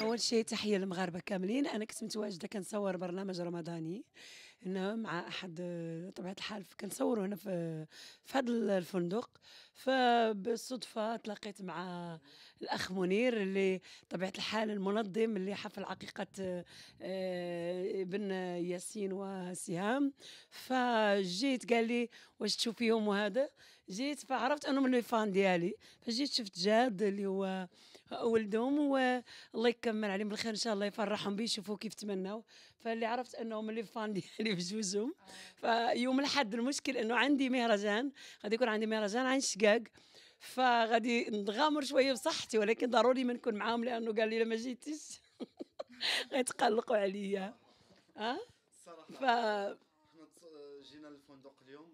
اول شيء تحيه للمغاربه كاملين انا كنت متواجده كنصور برنامج رمضاني هنا مع احد طبيعه الحال كنصوروا هنا في في هذا الفندق فبالصدفه تلاقيت مع الاخ منير اللي طبيعه الحال المنظم اللي حفل عقيقه آه، ابن ياسين وسهام فجيت قال لي واش تشوفيهم وهذا جيت فعرفت انهم لي فان ديالي فجيت شفت جاد اللي هو ولدهم والله يكمل عليهم بالخير ان شاء الله يفرحهم بيه يشوفوا كيف تمنوا فاللي عرفت انهم لي فان ديالي في آه. فيوم الاحد المشكل انه عندي مهرجان غادي يكون عندي مهرجان عن شقاق فغادي نغامر شويه بصحتي ولكن ضروري ما نكون معاهم لانه قال لي لا ما جيتيش غيتقلقوا عليا ها أه؟ الصراحه آه؟ ف جينا للفندق اليوم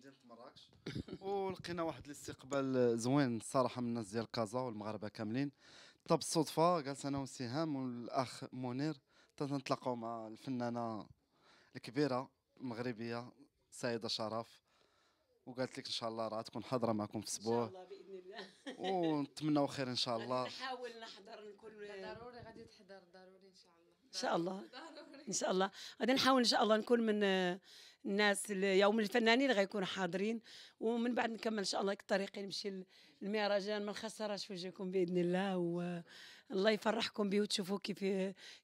مدينه مراكش ولقينا واحد الاستقبال زوين الصراحه من الناس ديال كازا والمغاربه كاملين طب الصدفه جالس انا وسهام والاخ منير تنتلاقاو مع الفنانه الكبيره المغربيه سيده شرف وقالت لك ان شاء الله راه تكون حاضره معكم في اسبوع ان شاء الله باذن الله ونتمناو خير ان شاء الله نحاول نحضر نكون ضروري غادي تحضر ضروري ان شاء الله ان شاء الله ان شاء الله غادي نحاول ان شاء الله نكون من الناس يوم الفنانين غيكونوا حاضرين ومن بعد نكمل ان شاء الله الطريق نمشي للمهرجان ما نخسرش وجهكم باذن الله و الله يفرحكم به وتشوفوا كيف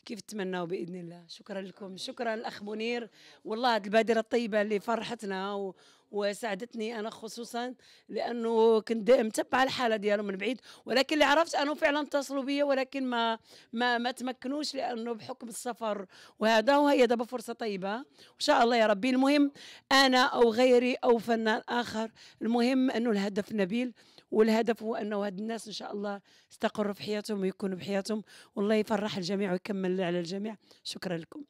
كيف تمناوا باذن الله شكرا لكم شكرا الاخ منير والله هذه البادره الطيبه اللي فرحتنا و... وساعدتني انا خصوصا لانه كنت متبع الحاله ديالهم من بعيد ولكن اللي عرفت انه فعلا اتصلوا بيا ولكن ما ما ما تمكنوش لانه بحكم السفر وهذا وهي دابا فرصه طيبه وان شاء الله يا ربي المهم انا او غيري او فنان اخر المهم انه الهدف نبيل والهدف هو انه هاد الناس ان شاء الله استقروا في حياتهم ويكونوا يكملوا بحياتهم والله يفرح الجميع ويكمل على الجميع شكرا لكم